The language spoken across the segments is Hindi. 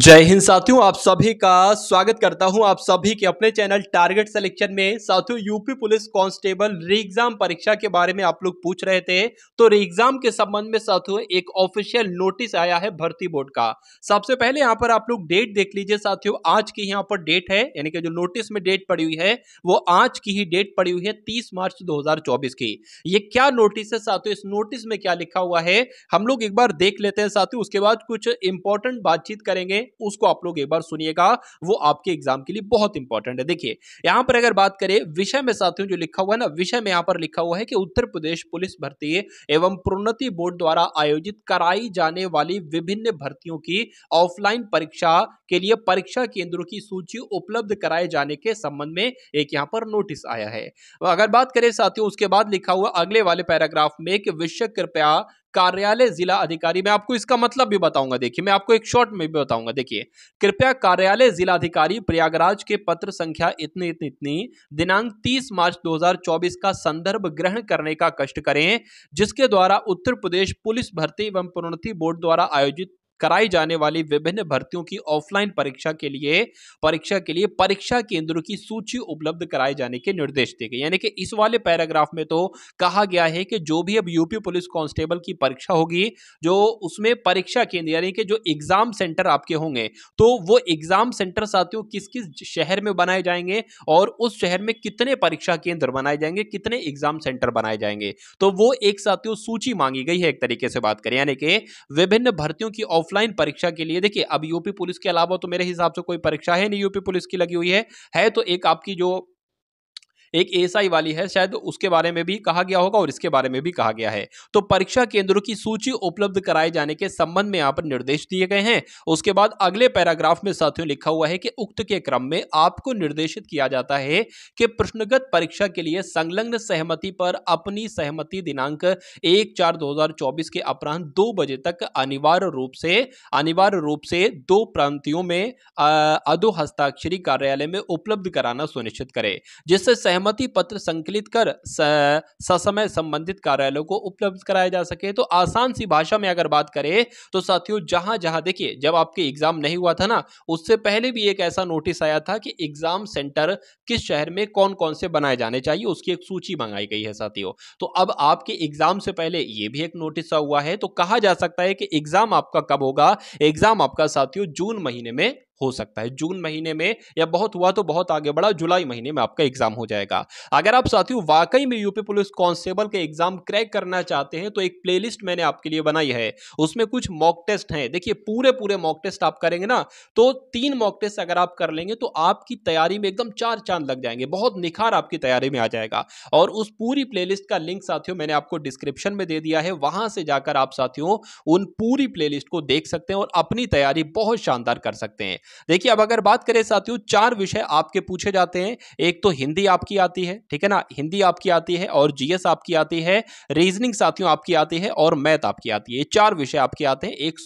जय हिंद साथियों आप सभी का स्वागत करता हूं आप सभी के अपने चैनल टारगेट सिलेक्शन में साथियों UP police constable re exam परीक्षा के बारे में आप लोग पूछ रहे थे तो री एग्जाम के संबंध में साथियों एक ऑफिशियल नोटिस आया है भर्ती बोर्ड का सबसे पहले यहां पर आप लोग डेट देख लीजिए साथियों आज की यहाँ पर डेट है यानी कि जो नोटिस में डेट पड़ी हुई है वो आज की ही डेट पड़ी हुई है तीस मार्च दो की ये क्या नोटिस है साथियों इस नोटिस में क्या लिखा हुआ है हम लोग एक बार देख लेते हैं साथियों उसके बाद कुछ इंपॉर्टेंट बातचीत करेंगे उसको आप लोग एक बार सुनिएगा वो आपके एग्जाम के लिए बहुत इंपॉर्टेंट है देखिए यहां पर अगर बात करें विषय में साथियों जो लिखा हुआ है ना विषय में यहां पर लिखा हुआ है कि उत्तर प्रदेश पुलिस भर्ती एवं प्रोन्नति बोर्ड द्वारा आयोजित कराई जाने वाली विभिन्न भर्तियों की ऑफलाइन परीक्षा के लिए परीक्षा केंद्रों की सूची उपलब्ध कराए जाने के संबंध में एक यहां पर नोटिस आया है अगर बात करें साथियों उसके बाद लिखा हुआ अगले वाले पैराग्राफ में कि विषय कृपया कार्यालय जिला अधिकारी मैं आपको इसका मतलब भी बताऊंगा देखिए मैं आपको एक शॉर्ट में भी बताऊंगा देखिए कृपया कार्यालय जिला अधिकारी प्रयागराज के पत्र संख्या इतनी इतनी इतनी दिनांक 30 मार्च 2024 का संदर्भ ग्रहण करने का कष्ट करें जिसके द्वारा उत्तर प्रदेश पुलिस भर्ती एवं प्रोन्नति बोर्ड द्वारा आयोजित कराई जाने वाली विभिन्न भर्तियों की ऑफलाइन परीक्षा के लिए परीक्षा के लिए परीक्षा केंद्रों की सूची उपलब्ध कराए जाने के निर्देश दिए गए यानी कि इस वाले पैराग्राफ में तो कहा गया है कि जो भी अब यूपी पुलिस कांस्टेबल की परीक्षा होगी जो उसमें परीक्षा केंद्र यानी कि जो एग्जाम सेंटर आपके होंगे तो वो एग्जाम सेंटर साथियों किस किस शहर में बनाए जाएंगे और उस शहर में कितने परीक्षा केंद्र बनाए जाएंगे कितने एग्जाम सेंटर बनाए जाएंगे तो वो एक साथियों सूची मांगी गई है एक तरीके से बात करें यानी कि विभिन्न भर्तियों की ऑफ ऑफलाइन परीक्षा के लिए देखिए अब यूपी पुलिस के अलावा तो मेरे हिसाब से कोई परीक्षा है नहीं यूपी पुलिस की लगी हुई है है तो एक आपकी जो एक एएसआई वाली है शायद उसके बारे में भी कहा गया होगा और इसके बारे में भी कहा गया है तो परीक्षा केंद्रों की सूची उपलब्ध कराए जाने के संबंध में यहाँ पर निर्देश दिए गए हैं उसके बाद अगले पैराग्राफ में साथियों लिखा हुआ है कि उक्त के क्रम में आपको निर्देशित किया जाता है कि प्रश्नगत परीक्षा के लिए संलग्न सहमति पर अपनी सहमति दिनांक एक चार दो के अपराह्न दो बजे तक अनिवार्य रूप से अनिवार्य रूप से दो प्रांतियों में अधो हस्ताक्षरी कार्यालय में उपलब्ध कराना सुनिश्चित करें जिससे सहमति सहमति पत्र संकलित कर ससमय संबंधित कार्यालयों को उपलब्ध कराया जा सके तो आसान सी भाषा में अगर बात करें तो साथियों जहां जहां देखिए जब आपके एग्जाम नहीं हुआ था ना उससे पहले भी एक ऐसा नोटिस आया था कि एग्जाम सेंटर किस शहर में कौन कौन से बनाए जाने चाहिए उसकी एक सूची मंगाई गई है साथियों तो अब आपके एग्जाम से पहले यह भी एक नोटिस हुआ है तो कहा जा सकता है कि एग्जाम आपका कब होगा एग्जाम आपका साथियों जून महीने में हो सकता है जून महीने में या बहुत हुआ तो बहुत आगे बढ़ा जुलाई महीने में आपका एग्जाम हो जाएगा अगर आप साथियों वाकई में यूपी पुलिस कांस्टेबल के एग्जाम क्रैक करना चाहते हैं तो एक प्लेलिस्ट मैंने आपके लिए बनाई है उसमें कुछ मॉक टेस्ट हैं देखिए पूरे पूरे मॉक टेस्ट आप करेंगे ना तो तीन मॉक टेस्ट अगर आप कर लेंगे तो आपकी तैयारी में एकदम चार चांद लग जाएंगे बहुत निखार आपकी तैयारी में आ जाएगा और उस पूरी प्लेलिस्ट का लिंक साथियों मैंने आपको डिस्क्रिप्शन में दे दिया है वहां से जाकर आप साथियों उन पूरी प्लेलिस्ट को देख सकते हैं और अपनी तैयारी बहुत शानदार कर सकते हैं देखिए अब अगर बात करें साथियों चार विषय आपके पूछे जाते हैं एक तो हिंदी आपकी आती है ठीक है ना हिंदी आपकी आती है और जीएस आपकी आती है रीजनिंग साथियों आपकी आती है और मैथ आपकी आती है चार विषय आपके आते हैं एक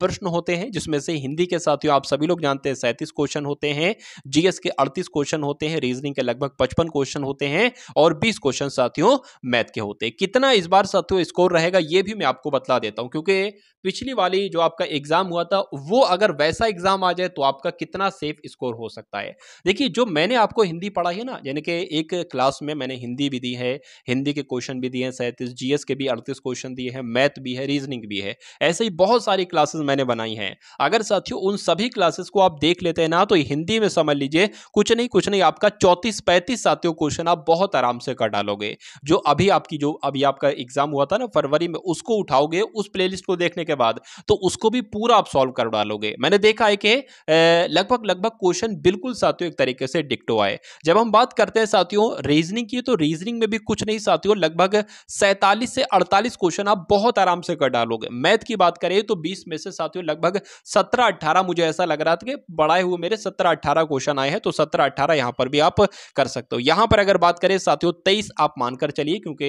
प्रश्न होते हैं जिसमें से हिंदी के साथियों आप सभी लोग जानते हैं सैंतीस क्वेश्चन होते हैं जीएस के अड़तीस क्वेश्चन होते हैं रीजनिंग के लगभग पचपन क्वेश्चन होते हैं और बीस क्वेश्चन साथियों मैथ के होते हैं कितना इस बार साथियों स्कोर रहेगा ये भी मैं आपको बतला देता हूं क्योंकि पिछली वाली जो आपका एग्जाम हुआ था वो अगर वैसा एग्जाम एग्जाम आ जाए तो आपका कितना सेफ स्कोर हो सकता है देखिए जो मैंने आपको हिंदी पढ़ाई है ना यानी कि एक क्लास में मैंने हिंदी भी दी है हिंदी के क्वेश्चन भी दिए हैं सैंतीस जीएस के भी अड़तीस क्वेश्चन दिए हैं मैथ भी है रीजनिंग भी है ऐसे ही बहुत सारी क्लासेस मैंने बनाई हैं अगर साथियों उन सभी क्लासेस को आप देख लेते हैं ना तो हिंदी में समझ लीजिए कुछ नहीं कुछ नहीं आपका चौंतीस पैंतीस साथियों क्वेश्चन आप बहुत आराम से कर डालोगे जो अभी आपकी जो अभी आपका एग्जाम हुआ था ना फरवरी में उसको उठाओगे उस प्लेलिस्ट को देखने के बाद तो उसको भी पूरा आप सॉल्व कर डालोगे मैंने देखा है कि लगभग लगभग क्वेश्चन बिल्कुल साथियों एक तरीके से डिक्टो आए जब हम बात करते हैं साथियों रीजनिंग की तो रीजनिंग में भी कुछ नहीं साथियों लगभग सैंतालीस से अड़तालीस क्वेश्चन आप बहुत आराम से कर डालोगे मैथ की बात करें तो बीस में से साथियों लगभग सत्रह अट्ठारह मुझे ऐसा लग रहा था कि बढ़ाए हुए मेरे सत्रह अट्ठारह क्वेश्चन आए हैं तो सत्रह अट्ठारह यहाँ पर भी आप कर सकते हो यहाँ पर अगर बात करें साथियों तेईस आप मानकर चलिए क्योंकि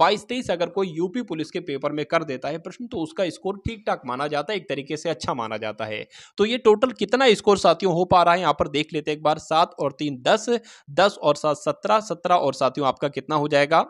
बाईस तेईस अगर कोई यूपी पुलिस के पेपर में कर देता है प्रश्न तो उसका स्कोर ठीक ठाक माना जाता है एक तरीके से अच्छा माना जाता है तो ये टोटल कितना स्कोर साथियों हो पा रहा है यहाँ पर देख लेते हैं एक बार सात और तीन दस दस और सात सत्रह सत्रह और साथियों आपका कितना हो जाएगा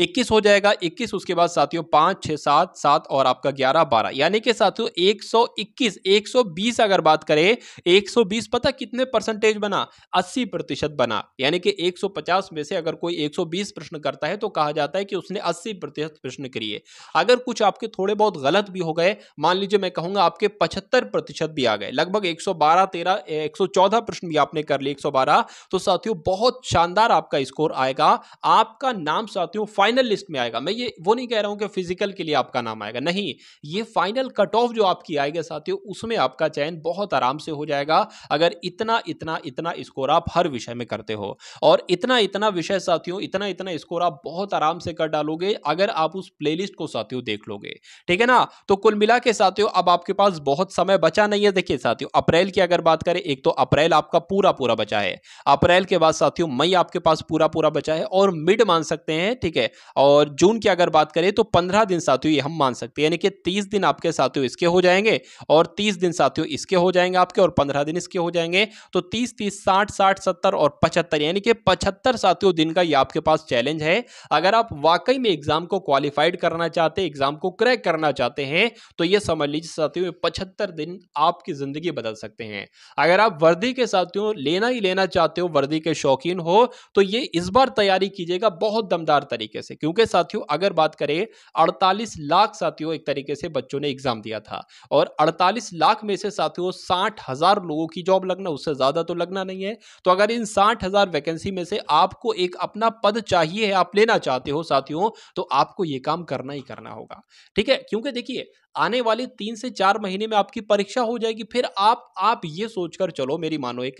इक्कीस हो जाएगा इक्कीस उसके बाद साथियों पाँच छः सात सात और आपका ग्यारह बारह यानी कि साथियों एक सौ इक्कीस एक सौ बीस अगर बात करें एक सौ बीस पता कितने परसेंटेज बना अस्सी प्रतिशत बना यानी कि एक सौ पचास में से अगर कोई एक सौ बीस प्रश्न करता है तो कहा जाता है कि उसने अस्सी प्रतिशत प्रश्न करिए अगर कुछ आपके थोड़े बहुत गलत भी हो गए मान लीजिए मैं कहूँगा आपके पचहत्तर प्रतिशत भी आ गए लगभग एक सौ बारह तेरह एक सौ चौदह प्रश्न भी आपने कर लिए एक सौ बारह तो साथियों बहुत शानदार आपका स्कोर आएगा आपका नाम साथियों फाइनल लिस्ट में आएगा मैं ये वो नहीं कह रहा हूँ कि फिजिकल के लिए आपका नाम आएगा नहीं ये फाइनल कट ऑफ जो आपकी आएगा साथियों उसमें आपका चयन बहुत आराम से हो जाएगा अगर इतना इतना इतना स्कोर आप हर विषय में करते हो और इतना इतना विषय साथियों इतना इतना स्कोर आप बहुत आराम से कर डालोगे अगर आप उस प्ले को साथियों देख लोगे ठीक है ना तो कुल मिला के साथियों अब आपके पास बहुत समय बचा नहीं है देखिए साथियों अप्रैल की अगर बात करें एक तो अप्रैल आपका पूरा पूरा बचा है अप्रैल के बाद साथियों मई आपके पास पूरा पूरा बचा है और मिड मान सकते हैं ठीक है है और जून की अगर बात करें तो पंद्रह दिन साथियों ये हम मान सकते हैं यानी कि तीस दिन आपके साथियों इसके हो जाएंगे और तीस दिन साथियों इसके हो जाएंगे आपके और पंद्रह दिन इसके हो जाएंगे तो तीस तीस साठ साठ सत्तर और पचहत्तर यानी कि पचहत्तर साथियों दिन का ये आपके पास चैलेंज है अगर आप वाकई में एग्जाम को क्वालिफाइड करना चाहते हैं एग्जाम को क्रैक करना चाहते हैं तो ये समझ लीजिए साथियों पचहत्तर दिन आपकी जिंदगी बदल सकते हैं अगर आप वर्दी के साथियों लेना ही लेना चाहते हो वर्दी के शौकीन हो तो ये इस बार तैयारी कीजिएगा बहुत दमदार तरीके तरीके से क्योंकि साथियों अगर बात करें 48 लाख साथियों एक तरीके से बच्चों ने एग्जाम दिया था और 48 लाख में से साथियों साठ हजार लोगों की जॉब लगना उससे ज्यादा तो लगना नहीं है तो अगर इन साठ हजार वैकेंसी में से आपको एक अपना पद चाहिए आप लेना चाहते हो साथियों तो आपको ये काम करना ही करना होगा ठीक है क्योंकि देखिए आने वाले तीन से चार महीने में आपकी परीक्षा हो जाएगी फिर आप आप ये सोचकर चलो मेरी मानो एक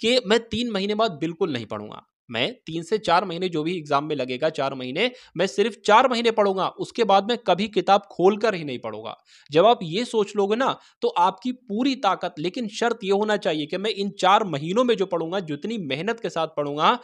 कि मैं तीन महीने बाद बिल्कुल नहीं पढ़ूंगा मैं तीन से चार महीने जो भी एग्जाम में लगेगा चार महीने मैं सिर्फ चार महीने पढ़ूंगा उसके बाद मैं कभी किताब खोल कर ही नहीं पढ़ूंगा जब आप ये सोच लोगे ना तो आपकी पूरी ताकत लेकिन शर्त यह होना चाहिए कि मैं इन चार महीनों में जो पढ़ूंगा जितनी मेहनत के साथ पढ़ूंगा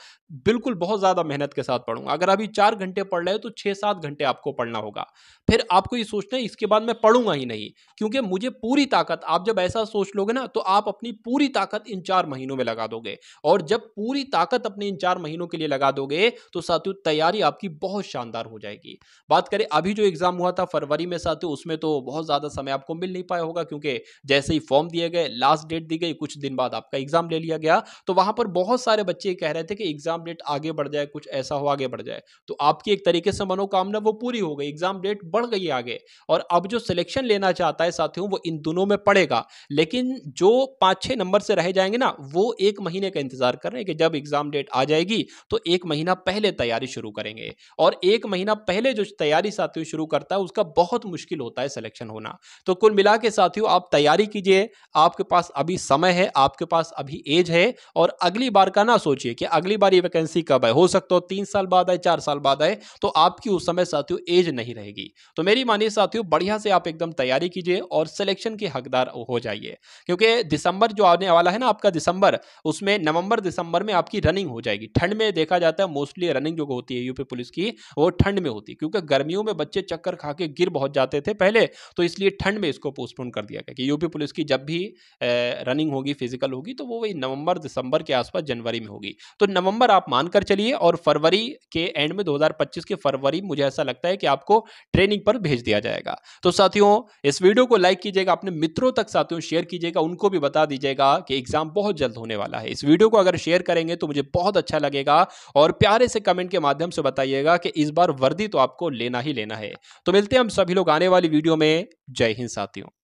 बिल्कुल बहुत ज्यादा मेहनत के साथ पढ़ूंगा अगर अभी चार घंटे पढ़ रहे हो तो छह सात घंटे आपको पढ़ना होगा फिर आपको ये सोचना है इसके बाद मैं पढ़ूंगा ही नहीं क्योंकि मुझे पूरी ताकत आप जब ऐसा सोच लोगे ना तो आप अपनी पूरी ताकत इन चार महीनों में लगा दोगे और जब पूरी ताकत अपनी इन चार चार महीनों के लिए लगा दोगे तो साथियों तैयारी आपकी बहुत शानदार हो जाएगी बात करें अभी जो एग्जाम हुआ था फरवरी में साथियों उसमें तो बहुत ज़्यादा समय आपको मिल नहीं पाया होगा क्योंकि जैसे ही फॉर्म दिए गए लास्ट डेट दी गई कुछ दिन बाद आपका एग्जाम ले लिया गया तो वहां पर बहुत सारे बच्चे कह रहे थे कि एग्जाम डेट आगे बढ़ जाए कुछ ऐसा हो आगे बढ़ जाए तो आपकी एक तरीके से मनोकामना वो पूरी हो गई एग्जाम डेट बढ़ गई आगे और अब जो सिलेक्शन लेना चाहता है साथियों वो इन दोनों में पड़ेगा लेकिन जो पांच छह नंबर से रह जाएंगे ना वो एक महीने का इंतजार कर रहे हैं कि जब एग्जाम डेट आ जाएगी रहेगी तो एक महीना पहले तैयारी शुरू करेंगे और एक महीना पहले जो तैयारी साथियों शुरू करता है उसका बहुत मुश्किल होता है सिलेक्शन होना तो कुल मिला के साथियों आप तैयारी कीजिए आपके पास अभी समय है आपके पास अभी एज है और अगली बार का ना सोचिए कि अगली बार ये वैकेंसी कब है हो सकता हो तीन साल बाद आए चार साल बाद आए तो आपकी उस समय साथियों एज नहीं रहेगी तो मेरी मानिए साथियों बढ़िया से आप एकदम तैयारी कीजिए और सिलेक्शन के हकदार हो जाइए क्योंकि दिसंबर जो आने वाला है ना आपका दिसंबर उसमें नवंबर दिसंबर में आपकी रनिंग हो जाएगी होती ठंड में देखा जाता है मोस्टली रनिंग जो होती है यूपी पुलिस की वो ठंड में होती है क्योंकि गर्मियों में बच्चे चक्कर खा के गिर बहुत जाते थे पहले तो इसलिए ठंड में इसको पोस्टपोन कर दिया गया कि यूपी पुलिस की जब भी रनिंग होगी फिजिकल होगी तो वो वही नवंबर दिसंबर के आसपास जनवरी में होगी तो नवंबर आप मानकर चलिए और फरवरी के एंड में 2025 के फरवरी मुझे ऐसा लगता है कि आपको ट्रेनिंग पर भेज दिया जाएगा तो साथियों इस वीडियो को लाइक कीजिएगा अपने मित्रों तक साथियों शेयर कीजिएगा उनको भी बता दीजिएगा कि एग्जाम बहुत जल्द होने वाला है इस वीडियो को अगर शेयर करेंगे तो मुझे बहुत अच्छा अच्छा लगेगा और प्यारे से कमेंट के माध्यम से बताइएगा कि इस बार वर्दी तो आपको लेना ही लेना है तो मिलते हैं हम सभी लोग आने वाली वीडियो में जय हिंद साथियों